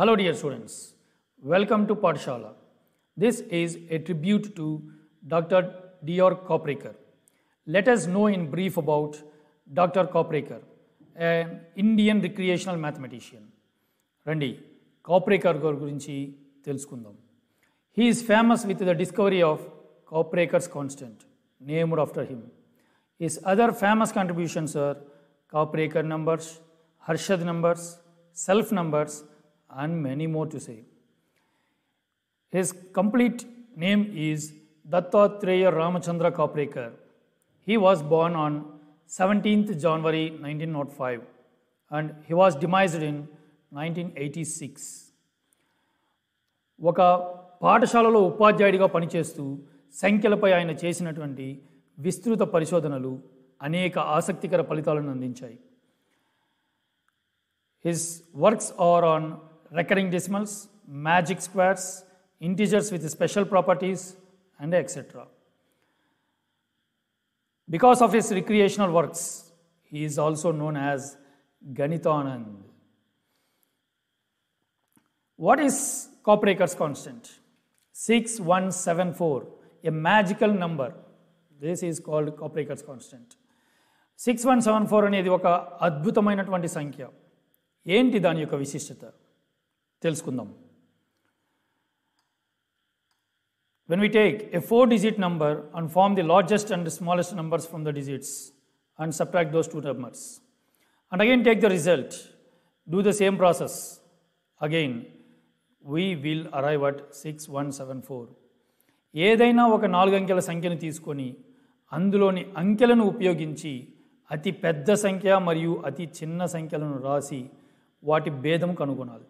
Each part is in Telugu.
Hello, dear students. Welcome to Parshala. This is a tribute to Dr. Dior Kopraker. Let us know in brief about Dr. Kopraker, an Indian recreational mathematician. Randi, Kopraker Gurgurinchi Tilskundam. He is famous with the discovery of Kopraker's constant, named after him. His other famous contributions are Kopraker numbers, Harshad numbers, self numbers, and many more to say. His complete name is Dattatreya Ramachandra Kaprekar. He was born on 17th January 1905 and he was demised in 1986. ఒక పాఠశాలలో ఉపాధ్యాయుడిగా పనిచేస్తూ సంఖ్యలపై ఆయన చేసినటువంటి విస్తృత పరిశోధనలు అనేక ఆసక్తికర ఫలితాలను అందించాయి his works are on recurring decimals, magic squares, integers with special properties and etc. Because of his recreational works, he is also known as Ganitanand. What is Copraker's constant? 6174, a magical number. This is called Copraker's constant. Six one seven four అనేది ఒక అద్భుతమైనటువంటి సంఖ్య ఏంటి దాని యొక్క విశిష్టత తెలుసుకుందాం when we take a four digit number and form the largest and smallest numbers from the digits and subtract those two numbers and again take the result do the same process again we will arrive at six one seven four ఏదైనా ఒక నాలుగు అంకెల సంఖ్యను తీసుకొని అందులోని అంకెలను ఉపయోగించి అతి పెద్ద సంఖ్య మరియు అతి చిన్న సంఖ్యలను రాసి వాటి భేదం కనుగొనాలి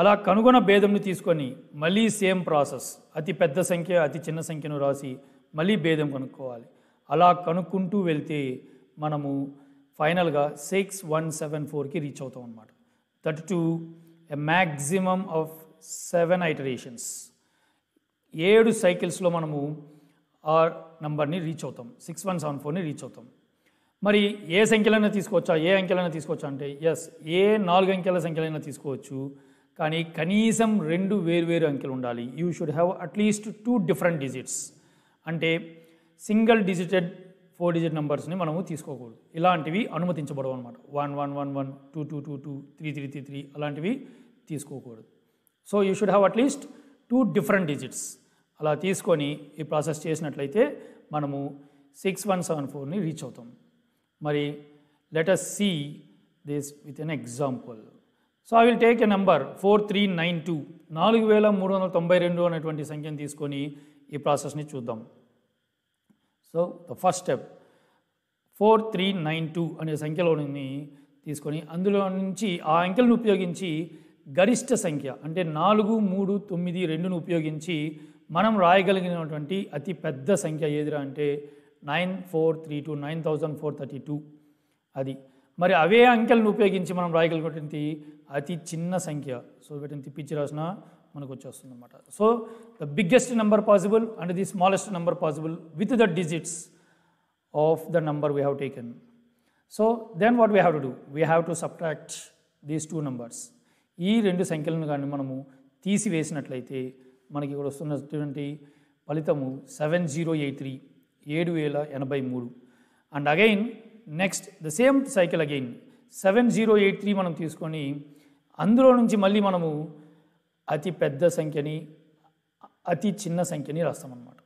అలా కనుగొన్న భేదంని తీసుకొని మళ్ళీ సేమ్ ప్రాసెస్ అతి పెద్ద సంఖ్య అతి చిన్న సంఖ్యను రాసి మళ్ళీ భేదం కనుక్కోవాలి అలా కనుక్కుంటూ వెళ్తే మనము ఫైనల్గా సిక్స్ వన్ సెవెన్ ఫోర్కి రీచ్ అవుతాం అనమాట thirty two a maximum of seven iterations ఏడు సైకిల్స్లో మనము ఆ నంబర్ని రీచ్ అవుతాం సిక్స్ వన్ సెవెన్ ఫోర్ని రీచ్ అవుతాం మరి ఏ సంఖ్యలైనా తీసుకోవచ్చా ఏ అంకెలైనా తీసుకోవచ్చా అంటే ఎస్ ఏ నాలుగు అంకెల సంఖ్యలైనా తీసుకోవచ్చు కానీ కనీసం రెండు వేర్వేరు అంకెలు ఉండాలి you should have at least two different digits అంటే సింగిల్ డిజిటెడ్ ఫోర్ డిజిట్ నెంబర్స్ని మనము తీసుకోకూడదు ఇలాంటివి అనుమతించబడవు అనమాట one one one one two two two two three three three three అలాంటివి తీసుకోకూడదు so you should have at least two different digits అలా తీసుకొని ఈ ప్రాసెస్ చేసినట్లయితే మనము సిక్స్ వన్ సెవెన్ ఫోర్ని రీచ్ అవుతాం మరి let us see this with an example so I will take a number four three nine two నాలుగు వేల మూడు వందల తొంభై రెండు అనేటువంటి సంఖ్యను తీసుకొని ఈ ప్రాసెస్ని చూద్దాం so the first step four three nine two అనే సంఖ్యలోని తీసుకొని అందులో నుంచి ఆ అంకెలను ఉపయోగించి గరిష్ట సంఖ్య అంటే నాలుగు మూడు తొమ్మిది రెండును ఉపయోగించి మనం రాయగలిగినటువంటి అతి పెద్ద సంఖ్య ఏదిరా అంటే nine four three two nine thousand four thirty two అది మరి అవే అంకెలను ఉపయోగించి మనం రాయగలిగినటువంటి అతి చిన్న సంఖ్య సో వీటిని తిప్పించి రాసిన మనకు వచ్చేస్తుంది అనమాట so the biggest number possible and the smallest number possible with the digits of the number we have taken so then what we have to do we have to subtract these two numbers ఈ రెండు సంఖ్యలను కానీ మనము తీసివేసినట్లయితే మనకి ఇక్కడ వస్తున్నటువంటి ఫలితము సెవెన్ జీరో ఎయిట్ త్రీ ఏడు వేల ఎనభై మూడు and again next the same cycle again seven zero eight three మనం తీసుకొని అందులో నుంచి మళ్ళీ మనము అతి పెద్ద సంఖ్యని అతి చిన్న సంఖ్యని రాస్తామన్నమాట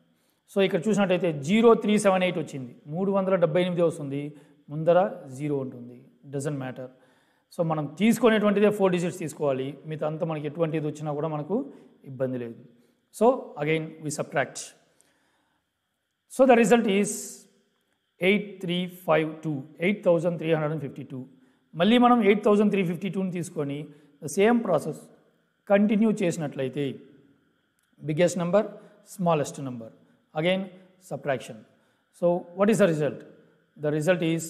సో ఇక్కడ చూసినట్టయితే జీరో త్రీ సెవెన్ ఎయిట్ వచ్చింది మూడు వందల డెబ్బై ఎనిమిది వస్తుంది ముందర జీరో ఉంటుంది డజన్ మ్యాటర్ సో మనం తీసుకునేటువంటిదే ఫోర్ డిజిట్స్ తీసుకోవాలి మిగతా అంతా మనకి ఎటువంటిది వచ్చినా కూడా మనకు ఇబ్బంది లేదు so again we subtract so the result is eight three five two eight thousand three hundred and fifty two మళ్ళీ మనం ఎయిట్ థౌజండ్ త్రీ ఫిఫ్టీ టూని తీసుకొని సేమ్ ప్రాసెస్ కంటిన్యూ చేసినట్లయితే biggest number smallest number again subtraction so what is the result the result is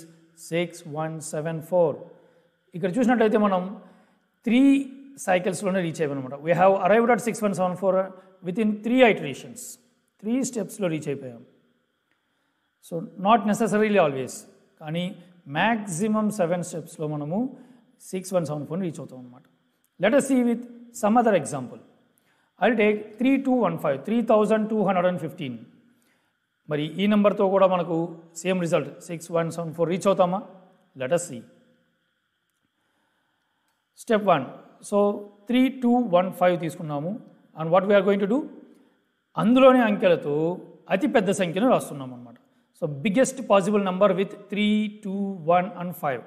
six one seven four ఇక్కడ చూసినట్లయితే మనం త్రీ సైకిల్స్లోనే రీచ్ అయిపోయామన్నమాట we have arrived at six one seven four with in three iterations three స్టెప్స్లో రీచ్ అయిపోయాం సో నాట్ నెససరీలీ ఆల్వేస్ కానీ మ్యాక్సిమమ్ సెవెన్ స్టెప్స్లో మనము six one seven four reach అవుతాం అనమాట us see with some other example I take three two one five three thousand two hundred and fifteen మరి ఈ నెంబర్తో కూడా మనకు same result six one seven four reach అవుతామా let us see step one so three two one five తీసుకున్నాము and what we are going to do అందులోని అంకెలతో అతిపెద్ద సంఖ్యను రాస్తున్నాం అనమాట So biggest possible number with 3, 2, 1 and 5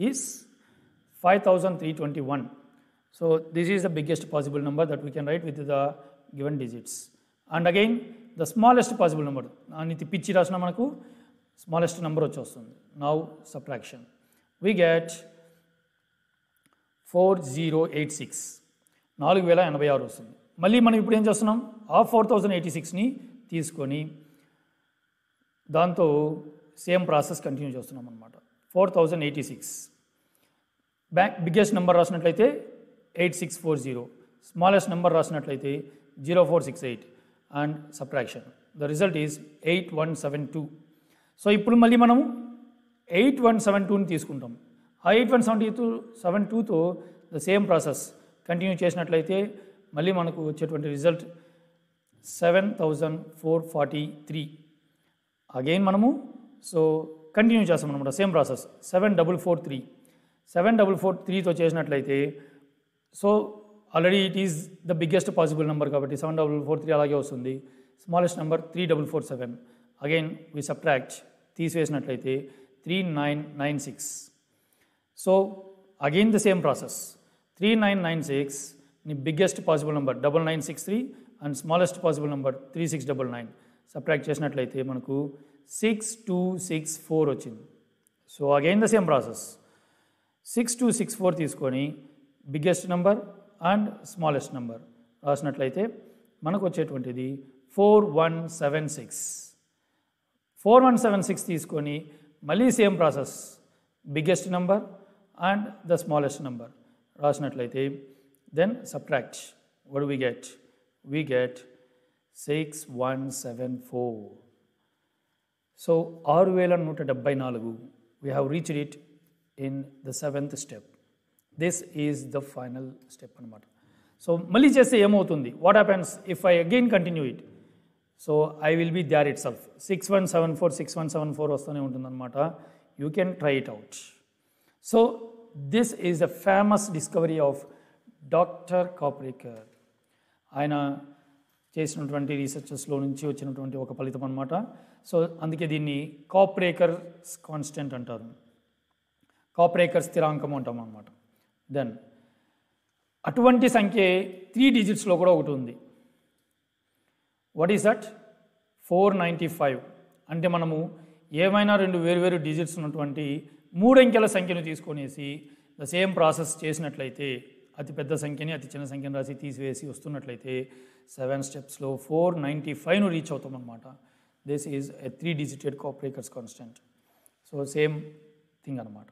is 5321. So this is the biggest possible number that we can write with the given digits. And again the smallest possible number. And ఇది పిచ్చి రాసిన మనకు smallest number వచ్చి వస్తుంది. Now subtraction. We get 4086. నాలుగు వేల ఎనభై ఆరు వస్తుంది మళ్ళీ మనం ఇప్పుడు ఏం చేస్తున్నాం ఆ ఫోర్ థౌజండ్ ఎయిటీ సిక్స్ని తీసుకొని దాంతో సేమ్ ప్రాసెస్ కంటిన్యూ చేస్తున్నాం అనమాట four thousand eighty six bank biggest number రాసినట్లయితే eight six four zero smallest number రాసినట్లయితే zero four six eight and subtraction the result is eight one seven two so ఇప్పుడు మళ్ళీ మనము ఎయిట్ వన్ సెవెన్ టూని తీసుకుంటాం ఆ eight one seventy two seven టూతో ద సేమ్ ప్రాసెస్ కంటిన్యూ చేసినట్లయితే మళ్ళీ మనకు వచ్చేటువంటి result seven thousand four forty three again మనము సో కంటిన్యూ చేస్తాం అనమాట same process seven double four three seven double four త్రీతో చేసినట్లయితే so already it is the biggest possible number కాబట్టి సెవెన్ డబుల్ ఫోర్ త్రీ అలాగే వస్తుంది smallest number three double four seven again we subtract తీసివేసినట్లయితే three nine nine six so again the same process three nine nine six ని biggest possible number double nine six three and smallest possible number three six double nine subtract చేసినట్లయితే మనకు సిక్స్ టూ సిక్స్ ఫోర్ వచ్చింది so again the same process six two six four తీసుకొని biggest number and smallest number రాసినట్లయితే మనకు వచ్చేటువంటిది four one seven six four one seven six తీసుకొని మళ్ళీ same process biggest number and the smallest number రాసినట్లయితే then subtract what we get we get six one seven four so ఆరు వేల నూట డెబ్బై నాలుగు we have reached it in the seventh step this is the final step అనమాట సో మళ్ళీ చేస్తే ఏమవుతుంది what happens if I again continue it so I will be there itself six one seven four six one seven four వస్తూనే ఉంటుందన్నమాట you can try it out so this is the famous discovery of doctor Kaprekar ఆయన చేసినటువంటి రీసెర్చెస్లో నుంచి వచ్చినటువంటి ఒక ఫలితం అనమాట సో అందుకే దీన్ని కాప్రేకర్ కాన్స్టెంట్ అంటారు కాప్రేకర్ స్థిరాంకం అంటాం అనమాట దెన్ అటువంటి సంఖ్య త్రీ డిజిట్స్లో కూడా ఒకటి ఉంది what is that four ninety five అంటే మనము ఏమైనా రెండు వేరువేరు డిజిట్స్ ఉన్నటువంటి మూడంకెల సంఖ్యను తీసుకొనేసి ద సేమ్ ప్రాసెస్ చేసినట్లయితే అతి పెద్ద సంఖ్యని అతి చిన్న సంఖ్యను రాసి తీసివేసి వస్తున్నట్లయితే సెవెన్ స్టెప్స్లో ఫోర్ నైంటీ ఫైవ్ను రీచ్ అవుతాం అనమాట this is a three digited Kaprekar's constant so same thing అనమాట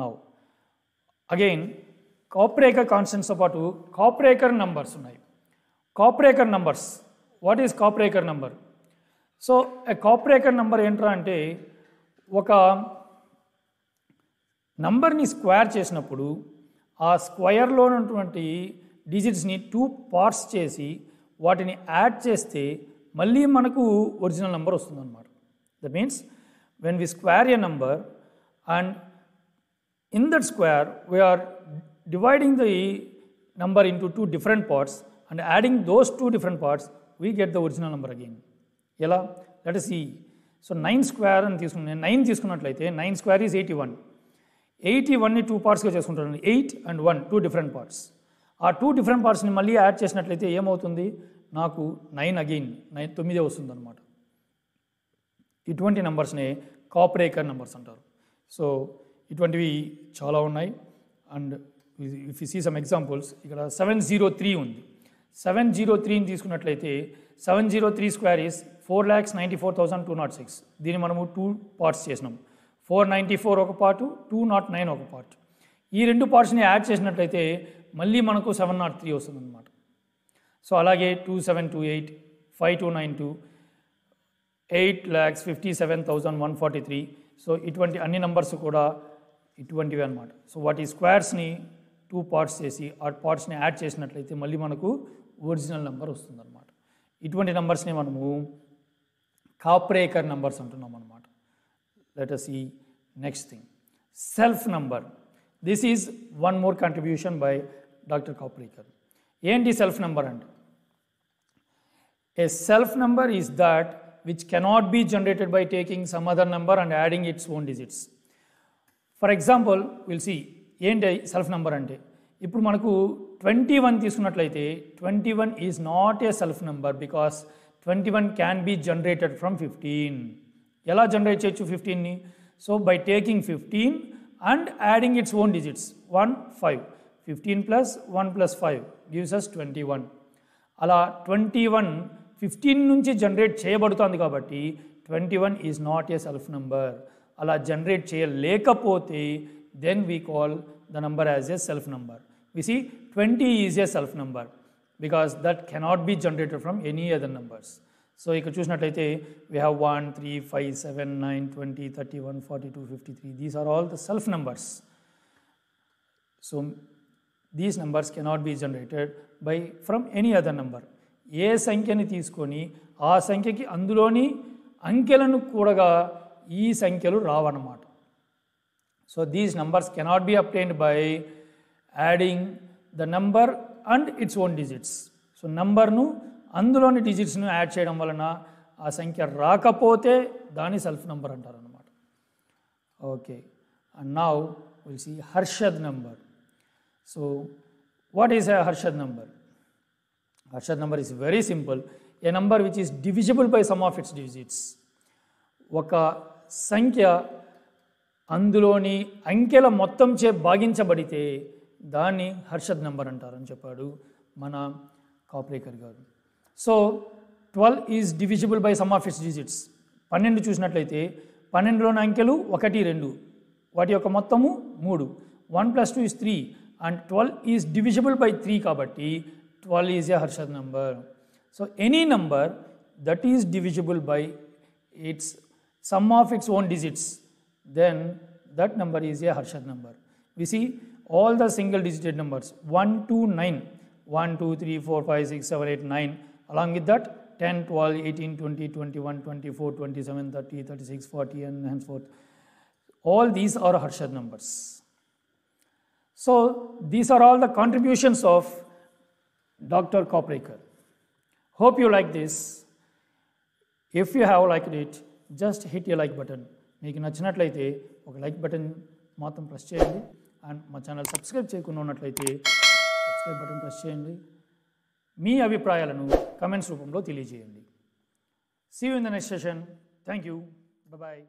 నౌ అగైన్ కాపరేకర్ కాన్స్టెంట్స్తో పాటు కాపరేకర్ నంబర్స్ ఉన్నాయి Kaprekar numbers what is Kaprekar number so a Kaprekar number ఏంట్రా అంటే ఒక నంబర్ని స్క్వేర్ చేసినప్పుడు ఆ స్క్వయర్లో ఉన్నటువంటి డిజిట్స్ని టూ పార్ట్స్ చేసి వాటిని యాడ్ చేస్తే మళ్ళీ మనకు ఒరిజినల్ నెంబర్ వస్తుందన్నమాట that means when we square a number and in that square we are dividing the number into two different parts and adding those two different parts we get the original number again ఎలా let see so nine square అని తీసుకున్నాను నేను నైన్ తీసుకున్నట్లయితే nine square is eighty one eighty వన్ని టూ పార్ట్స్గా చేసుకుంటాను eight and one two different parts ఆ టూ డిఫరెంట్ పార్ట్స్ని మళ్ళీ యాడ్ చేసినట్లయితే ఏమవుతుంది నాకు నైన్ అగైన్ నైన్ తొమ్మిదే వస్తుందన్నమాట ఇటువంటి నెంబర్స్నే కాపరేకర్ నెంబర్స్ అంటారు సో ఇటువంటివి చాలా ఉన్నాయి and if you see some examples ఇక్కడ సెవెన్ జీరో త్రీ ఉంది సెవెన్ జీరో త్రీని తీసుకున్నట్లయితే seven zero three square is four lakhs ninety four thousand two nought six దీన్ని మనము టూ పార్ట్స్ చేసినాం ఫోర్ నైంటీ ఫోర్ ఒక పార్టు టూ నాట్ నైన్ ఒక పార్ట్ ఈ రెండు పార్ట్స్ని యాడ్ చేసినట్లయితే మళ్ళీ మనకు సెవెన్ నాట్ త్రీ వస్తుందన్నమాట సో అలాగే two seven two eight five two nine two eight lakhs fifty seven thousand one forty three so ఇటువంటి అన్ని నంబర్స్ కూడా ఇటువంటివి అనమాట సో వాటి స్క్వేర్స్ని టూ పార్ట్స్ చేసి ఆ పార్ట్స్ని యాడ్ చేసినట్లయితే మళ్ళీ మనకు ఒరిజినల్ నెంబర్ వస్తుందన్నమాట ఇటువంటి నెంబర్స్ని మనము కాపరేకర్ నెంబర్స్ అంటున్నాం అనమాట let us see next thing self number this is one more contribution by dr kaupriker and self number and a self number is that which cannot be generated by taking some other number and adding its own digits for example we'll see and self number అంటే ఇప్పుడు మనకు ట్వంటీ వన్ తీసుకున్నట్లయితే twenty one is not a self number because twenty one can be generated from fifteen ఎలా జనరేట్ చేయొచ్చు ఫిఫ్టీన్ని so by taking fifteen and adding its own digits one five fifteen plus one plus five gives us twenty one అలా ట్వంటీ వన్ ఫిఫ్టీన్ నుంచి జనరేట్ చేయబడుతుంది కాబట్టి twenty one is not a self number అలా జనరేట్ చేయలేకపోతే then we call the number as a self number we see twenty is a self number because that cannot be generated from any other numbers so ఇక్కడ చూసినట్లయితే we have one three five seven nine twenty thirty one forty two fifty three these are all the self numbers so these numbers cannot be generated by from any other number a సంఖ్యని తీసుకొని ఆ సంఖ్యకి అందులోని అంకెలను కూడగా ఈ సంఖ్యలు రావన్నమాట so these numbers cannot be obtained by adding the number and its own digits so నంబర్ను అందులోని డిజిట్స్ను యాడ్ చేయడం వలన ఆ సంఖ్య రాకపోతే దాని సెల్ఫ్ నెంబర్ అంటారు అనమాట okay and now will see Harshad number so what is a Harshad number Harshad number is very simple a number which is divisible by sum of its digits ఒక సంఖ్య అందులోని అంకెల మొత్తం చే భాగించబడితే దాన్ని హర్షద్ నెంబర్ అంటారని చెప్పాడు మన కాపరేకర్ గారు So 12 is divisible by sum of its digits. Panendu choose natlaite. Panendu on ankelu, rendu. What Mudu. 1 plus 2 is 3. And 12 is divisible by 3 kabati. 12 is a Harshad number. So any number that is divisible by its sum of its own digits, then that number is a Harshad number. We see all the single digited numbers 1, 2, 9. 1, 2, 3, 4, 5, 6, 7, 8, 9 along with that 10, 12, 18, 20, 21, 24, 27, 30, 36, 40 and henceforth. All these are Harshad numbers. So these are all the contributions of Dr. Kopraker. Hope you like this. If you have liked it, just hit A like button మీకు నచ్చినట్లయితే ఒక లైక్ బటన్ మాత్రం ప్రెస్ చేయండి అండ్ మా ఛానల్ సబ్స్క్రైబ్ చేయకుండా ఉన్నట్లయితే సబ్స్క్రైబ్ బటన్ ప్రెస్ చేయండి మీ అభిప్రాయాలను కమెంట్స్ రూపంలో తెలియజేయండి see you in the next session thank you bye